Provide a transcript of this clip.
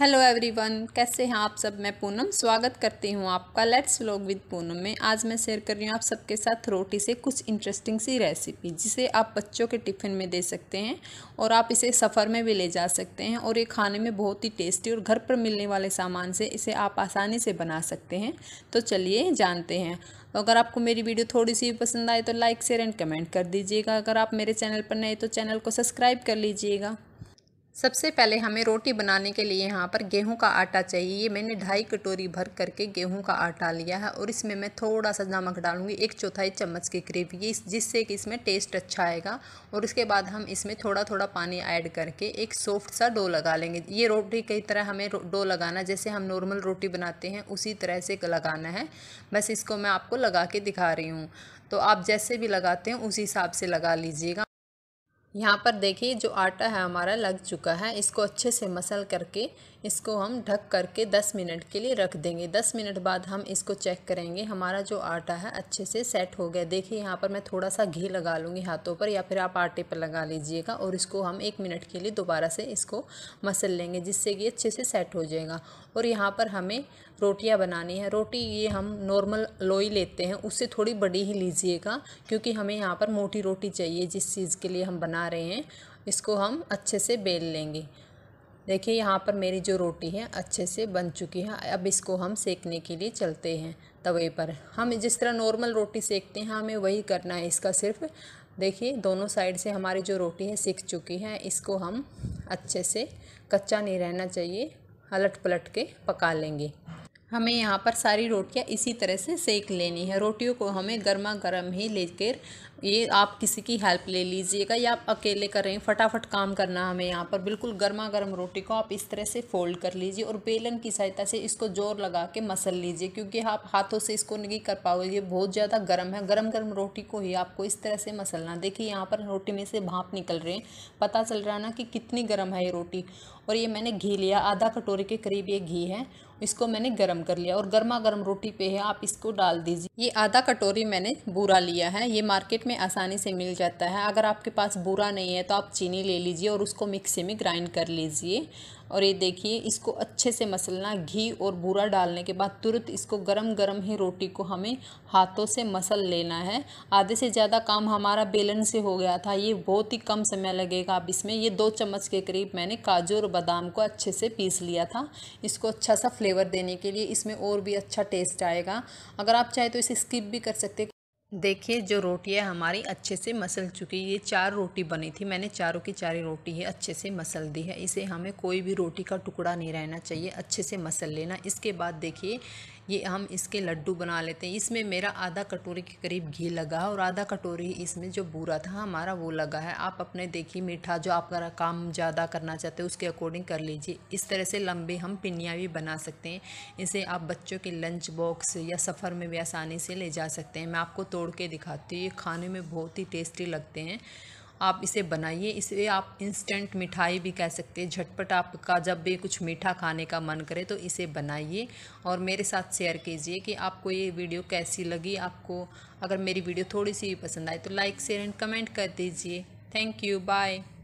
hello everyone कैसे हैं आप सब मैं पूनम स्वागत करती हूं आपका लेट्स व्लॉग विद पूनम में आज मैं शेयर कर रही हूं आप सबके साथ रोटी से कुछ इंटरेस्टिंग सी रेसिपी जिसे आप बच्चों के टिफ़िन में दे सकते हैं और आप इसे सफ़र में भी ले जा सकते हैं और ये खाने में बहुत ही टेस्टी और घर पर मिलने वाले सामान से इसे आप आसानी से बना सकते हैं तो चलिए जानते हैं तो अगर आपको मेरी वीडियो थोड़ी सी पसंद आए तो लाइक शेयर एंड कमेंट कर दीजिएगा अगर आप मेरे चैनल पर नए तो चैनल को सब्सक्राइब कर लीजिएगा सबसे पहले हमें रोटी बनाने के लिए यहाँ पर गेहूं का आटा चाहिए ये मैंने ढाई कटोरी भर करके गेहूं का आटा लिया है और इसमें मैं थोड़ा सा नमक डालूंगी एक चौथाई चम्मच के करीब ये जिससे कि इसमें टेस्ट अच्छा आएगा और इसके बाद हम इसमें थोड़ा थोड़ा पानी ऐड करके एक सॉफ्ट सा डो लगा लेंगे ये रोटी कई तरह हमें डो लगाना जैसे हम नॉर्मल रोटी बनाते हैं उसी तरह से लगाना है बस इसको मैं आपको लगा के दिखा रही हूँ तो आप जैसे भी लगाते हैं उसी हिसाब से लगा लीजिएगा यहाँ पर देखिए जो आटा है हमारा लग चुका है इसको अच्छे से मसल करके इसको हम ढक करके दस मिनट के लिए रख देंगे दस मिनट बाद हम इसको चेक करेंगे हमारा जो आटा है अच्छे से सेट हो गया देखिए यहाँ पर मैं थोड़ा सा घी लगा लूँगी हाथों पर या फिर आप आटे पर लगा लीजिएगा और इसको हम एक मिनट के लिए दोबारा से इसको मसल लेंगे जिससे कि अच्छे से सेट हो जाएगा और यहाँ पर हमें रोटियाँ बनानी है रोटी ये हम नॉर्मल लोई लेते हैं उससे थोड़ी बड़ी ही लीजिएगा क्योंकि हमें यहाँ पर मोटी रोटी चाहिए जिस चीज़ के लिए हम बना रहे हैं इसको हम अच्छे से बेल लेंगे देखिए यहाँ पर मेरी जो रोटी है अच्छे से बन चुकी है अब इसको हम सेकने के लिए चलते हैं तवे पर हम जिस तरह नॉर्मल रोटी सेकते हैं हमें वही करना है इसका सिर्फ देखिए दोनों साइड से हमारी जो रोटी है सीख चुकी है इसको हम अच्छे से कच्चा नहीं रहना चाहिए हलट पलट के पका लेंगे हमें यहाँ पर सारी रोटियाँ इसी तरह से सेक लेनी है रोटियों को हमें गर्मा गर्म ही लेकर ये आप किसी की हेल्प ले लीजिएगा या आप अकेले कर रहे हैं फटाफट काम करना हमें यहाँ पर बिल्कुल गर्मा गर्म रोटी को आप इस तरह से फोल्ड कर लीजिए और बेलन की सहायता से इसको जोर लगा के मसल लीजिए क्योंकि आप हाथों से इसको नहीं कर पाओगे बहुत ज़्यादा गर्म है गर्म गर्म रोटी को ही आपको इस तरह से मसलना देखिए यहाँ पर रोटी में से भाप निकल रहे हैं पता चल रहा ना कि कितनी गर्म है ये रोटी और ये मैंने घी लिया आधा कटोरी के करीब ये घी है इसको मैंने गरम कर लिया और गर्मा गर्म रोटी पे है आप इसको डाल दीजिए ये आधा कटोरी मैंने बूरा लिया है ये मार्केट में में आसानी से मिल जाता है अगर आपके पास बुरा नहीं है तो आप चीनी ले लीजिए और उसको मिक्सी में ग्राइंड कर लीजिए और ये देखिए इसको अच्छे से मसलना घी और बूरा डालने के बाद तुरंत इसको गरम गरम ही रोटी को हमें हाथों से मसल लेना है आधे से ज़्यादा काम हमारा बेलन से हो गया था ये बहुत ही कम समय लगेगा आप इसमें ये दो चम्मच के करीब मैंने काजू और बादाम को अच्छे से पीस लिया था इसको अच्छा सा फ्लेवर देने के लिए इसमें और भी अच्छा टेस्ट आएगा अगर आप चाहे तो इसे स्किप भी कर सकते देखिए जो रोटी है हमारी अच्छे से मसल चुकी है ये चार रोटी बनी थी मैंने चारों की चारी रोटी है अच्छे से मसल दी है इसे हमें कोई भी रोटी का टुकड़ा नहीं रहना चाहिए अच्छे से मसल लेना इसके बाद देखिए ये हम इसके लड्डू बना लेते हैं इसमें मेरा आधा कटोरी के करीब घी लगा है और आधा कटोरी इसमें जो बूरा था हमारा वो लगा है आप अपने देखिए मीठा जो आपका काम ज़्यादा करना चाहते हैं उसके अकॉर्डिंग कर लीजिए इस तरह से लंबे हम पिनियाँ भी बना सकते हैं इसे आप बच्चों के लंच बॉक्स या सफ़र में भी आसानी से ले जा सकते हैं मैं आपको तोड़ के दिखाती हूँ ये खाने में बहुत ही टेस्टी लगते हैं आप इसे बनाइए इसे आप इंस्टेंट मिठाई भी कह सकते हैं झटपट आपका जब भी कुछ मीठा खाने का मन करे तो इसे बनाइए और मेरे साथ शेयर कीजिए कि आपको ये वीडियो कैसी लगी आपको अगर मेरी वीडियो थोड़ी सी पसंद आए तो लाइक शेयर एंड कमेंट कर दीजिए थैंक यू बाय